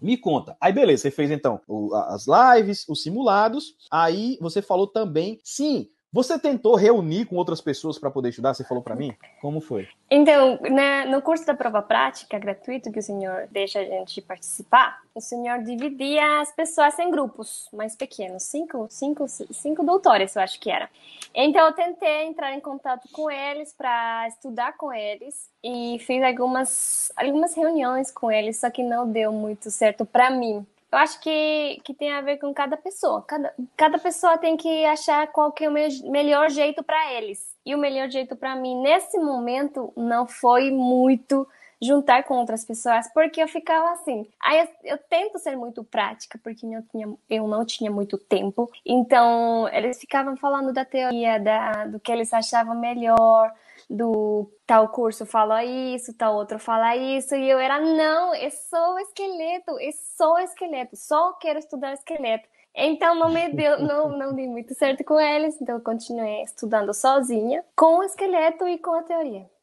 Me conta. Aí, beleza, você fez então o, as lives, os simulados. Aí você falou também, sim, você tentou reunir com outras pessoas para poder estudar? Você falou para mim? Como foi? Então, né, no curso da prova prática gratuito que o senhor deixa a gente participar, o senhor dividia as pessoas em grupos mais pequenos, cinco, cinco, cinco doutores, eu acho que era. Então, eu tentei entrar em contato com eles para estudar com eles e fiz algumas, algumas reuniões com eles, só que não deu muito certo para mim. Eu acho que, que tem a ver com cada pessoa. Cada, cada pessoa tem que achar qual que é o me melhor jeito para eles. E o melhor jeito para mim nesse momento não foi muito juntar com outras pessoas, porque eu ficava assim. Aí eu, eu tento ser muito prática, porque eu, tinha, eu não tinha muito tempo. Então, eles ficavam falando da teoria, da, do que eles achavam melhor do tal curso fala isso, tal outro fala isso, e eu era, não, é só o esqueleto, é só o esqueleto, só quero estudar esqueleto. Então não me deu, não, não dei muito certo com eles, então eu continuei estudando sozinha, com o esqueleto e com a teoria.